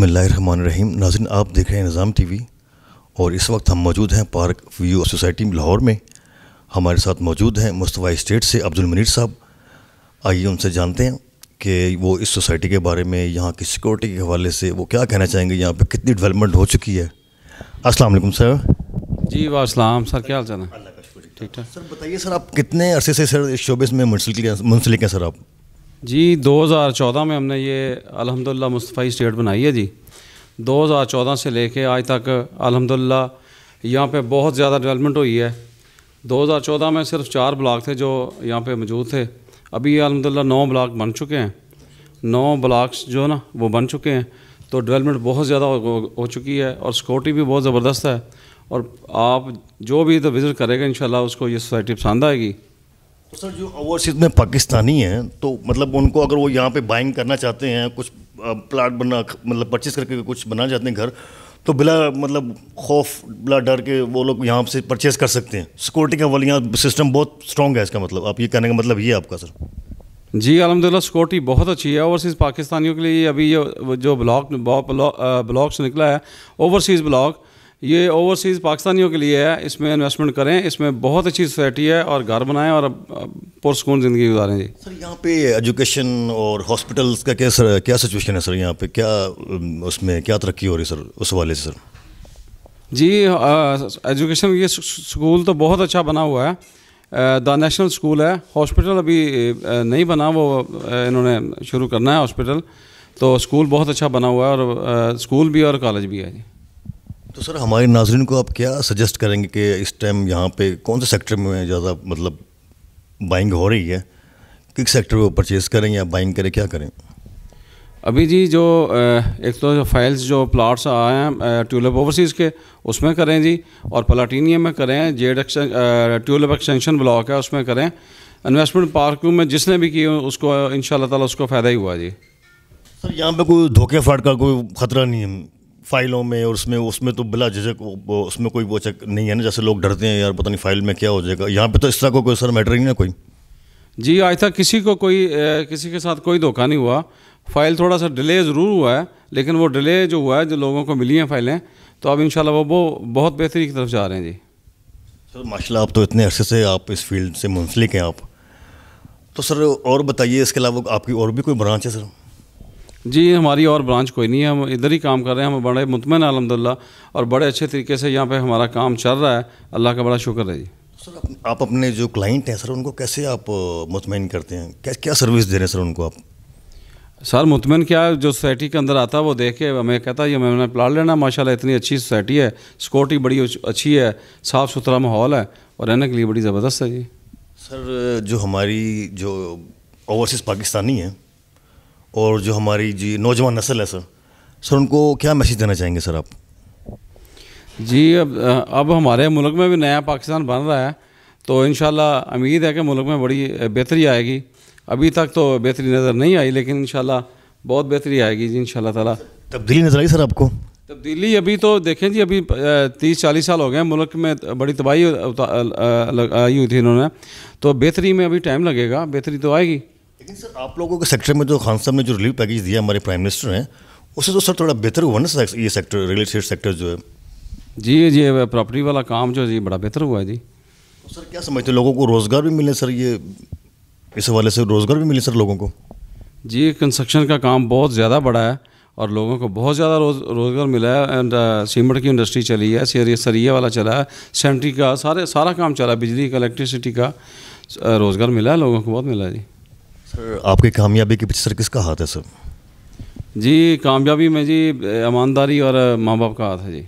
बसमीम नाजिन आप देख रहे हैं निज़ाम टी वी और इस वक्त हम मौजूद हैं पार्क व्यू सोसाइटी लाहौर में हमारे साथ मौजूद हैं मुस्तवा स्टेट से अब्दुल मनीर साहब आइए उनसे जानते हैं कि वो इस सोसाइटी के बारे में यहाँ की सिक्योरिटी के हवाले से वो क्या कहना चाहेंगे यहाँ पर कितनी डेवलपमेंट हो चुकी है असल सर जी वाम सर क्या हाल चाल है ठीक ठाक सर बताइए सर आप कितने अरसे से सर इस शोबे में मुंसलिक हैं सर आप जी 2014 में हमने ये अलहमदिल्ला मुस्तफ़ी स्टेट बनाई है जी 2014 से लेके आज तक अलहमदिल्ला यहाँ पे बहुत ज़्यादा डेवलपमेंट हुई है 2014 में सिर्फ चार ब्लाक थे जो यहाँ पे मौजूद थे अभी ये अलहमदिल्ला नौ ब्लॉक बन चुके हैं नौ ब्लाक्स जो ना वो बन चुके हैं तो डेवलपमेंट बहुत ज़्यादा हो, हो चुकी है और सिक्योरिटी भी बहुत ज़बरदस्त है और आप जो भी तो विज़िट करेगा इन उसको ये सोसाइटी पसंद आएगी तो सर जो ओवरसीज में पाकिस्तानी हैं तो मतलब उनको अगर वो यहाँ पे बाइंग करना चाहते हैं कुछ प्लाट बना मतलब परचेज करके कुछ बनाना चाहते हैं घर तो बिला मतलब खौफ बिला डर के वो लोग यहाँ से परचेज कर सकते हैं सिक्योरिटी का वाले यहाँ सिस्टम बहुत स्ट्रॉन्ग है इसका मतलब आप ये कहने का मतलब ये है आपका सर जी अलहमदिल्ला सिक्योरिटी बहुत अच्छी है ओवरसीज़ पाकिस्तानियों के लिए अभी ये जो ब्लॉक ब्लॉक्स निकला है ओवरसीज़ ब्लॉक ये ओवरसीज़ पाकिस्तानियों के लिए है इसमें इन्वेस्टमेंट करें इसमें बहुत अच्छी सोसाइटी है और घर बनाएं और पुरसकून ज़िंदगी गुजारें जी सर यहाँ पे एजुकेशन और हॉस्पिटल्स का क्या सर क्या सिचुएशन है सर यहाँ पे क्या उसमें क्या तरक्की हो रही सर उस वाले से सर जी एजुकेशन ये स्कूल तो बहुत अच्छा बना हुआ है द नेशनल स्कूल है हॉस्पिटल अभी नहीं बना वो इन्होंने शुरू करना है हॉस्पिटल तो स्कूल बहुत अच्छा बना हुआ है और स्कूल भी और कॉलेज भी है जी तो सर हमारे नाजरन को आप क्या सजेस्ट करेंगे कि इस टाइम यहाँ पे कौन से सेक्टर में ज़्यादा मतलब बाइंग हो रही है किस सेक्टर में परचेज़ करें या बाइंग करें क्या करें अभी जी जो एक तो जो फाइल्स जो प्लाट्स आए हैं ट्यूलिप ओवरसीज़ के उसमें करें जी और प्लाटीनियम में करें जेड ट्यूलिप एक्सटेंशन ब्लॉक है उसमें करें इन्वेस्टमेंट पार्क में जिसने भी की उसको इन ताला उसको फ़ायदा ही हुआ जी सर यहाँ पे कोई धोखे फाड़ का कोई ख़तरा नहीं है फाइलों में और उसमें उसमें तो बिला झिझक उसमें कोई वो चक नहीं है ना जैसे लोग डरते हैं यार पता नहीं फाइल में क्या हो जाएगा यहाँ पे तो इस तरह को कोई सर मैटर ही ना कोई जी आज तक किसी को कोई ए, किसी के साथ कोई धोखा नहीं हुआ फाइल थोड़ा सा डिले ज़रूर हुआ है लेकिन वो डिले जो हुआ है जो लोगों को मिली हैं फाइलें तो अब इन वो बहुत बेहतरी की तरफ जा रहे हैं जी सर माशा आप तो इतने अरसे से आप इस फील्ड से मुंसलिक हैं आप तो सर और बताइए इसके अलावा आपकी और भी कोई ब्रांच है सर जी हमारी और ब्रांच कोई नहीं है हम इधर ही काम कर रहे हैं हम बड़े मुतमिन अलहमदिल्ला और बड़े अच्छे तरीके से यहाँ पे हमारा काम चल रहा है अल्लाह का बड़ा शुक्र है जी सर आप अपने जो क्लाइंट हैं सर उनको कैसे आप मुतमिन करते हैं क्या क्या सर्विस दे रहे हैं सर उनको आप सर मुतमिन क्या है जो सोसाइटी के अंदर आता है वो देख के हमें कहता है ये मैंने प्लाट लेना माशाल्लाह इतनी अच्छी सोसाइटी है सिक्योरिटी बड़ी अच्छी है साफ़ सुथरा माहौल है और रहने के लिए बड़ी ज़बरदस्त है जी सर जो हमारी जो ओवरसीज़ पाकिस्तानी है और जो हमारी जी नौजवान नस्ल है सर सर उनको क्या मैसेज देना चाहेंगे सर आप जी अब अब हमारे मुल्क में भी नया पाकिस्तान बन रहा है तो इन उम्मीद है कि मुल्क में बड़ी बेहतरी आएगी अभी तक तो बेहतरी नज़र नहीं आई लेकिन इन बहुत बेहतरी आएगी जी इन ताला तब्दीली नज़र आई सर आपको तब्दीली अभी तो देखें जी अभी तीस चालीस साल हो गए मुल्क में बड़ी तबाही आई हुई थी इन्होंने तो बेहतरी में अभी टाइम लगेगा बेहतरी तो आएगी लेकिन सर आप लोगों के सेक्टर में जो तो खान साहब ने जो रिलीफ पैकेज दिया हमारे प्राइम मिनिस्टर हैं उससे तो सर थोड़ा बेहतर हुआ ना ये सेक्टर रियल इस्टेट सेक्टर जो है जी जी प्रॉपर्टी वाला काम जो है जी बड़ा बेहतर हुआ है जी तो सर क्या समझते हैं लोगों को रोज़गार भी मिले सर ये इस हवाले से रोज़गार भी मिले सर लोगों को जी कंस्ट्रक्शन का काम बहुत ज़्यादा बड़ा है और लोगों को बहुत ज़्यादा रोज रोज़गार मिला है एंड uh, सीमेंट की इंडस्ट्री चली है सरिया सरिया वाला चला है सेंट्री का सारे सारा काम चला बिजली का इलेक्ट्रिसिटी का रोज़गार मिला है लोगों को बहुत मिला है जी सर आपकी कामयाबी के पीछे सर किसका हाथ है सर जी कामयाबी में जी ईमानदारी और माँ बाप का हाथ है जी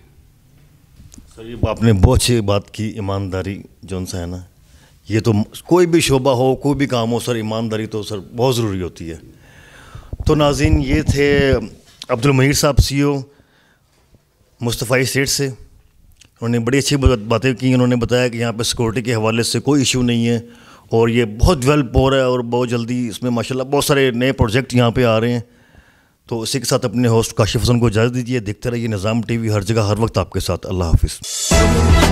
सर ये आपने बहुत अच्छी बात की ईमानदारी जो सा है ना ये तो कोई भी शोभा हो कोई भी काम हो सर ईमानदारी तो सर बहुत ज़रूरी होती है तो नाजिन ये थे अब्दुल महीर साहब सी ओ e मुस्तफ़ाई स्टेट से उन्होंने बड़ी अच्छी बातें की उन्होंने बताया कि यहाँ पे सिक्योरिटी के हवाले से कोई इशू नहीं है और ये बहुत डिवेल्प हो रहा है और बहुत जल्दी इसमें माशाल्लाह बहुत सारे नए प्रोजेक्ट यहाँ पे आ रहे हैं तो इसी के साथ अपने होस्ट काशिफ हसन को इजाज़त दीजिए देखते रहिए निज़ाम टीवी हर जगह हर वक्त आपके साथ अल्लाह हाफिज़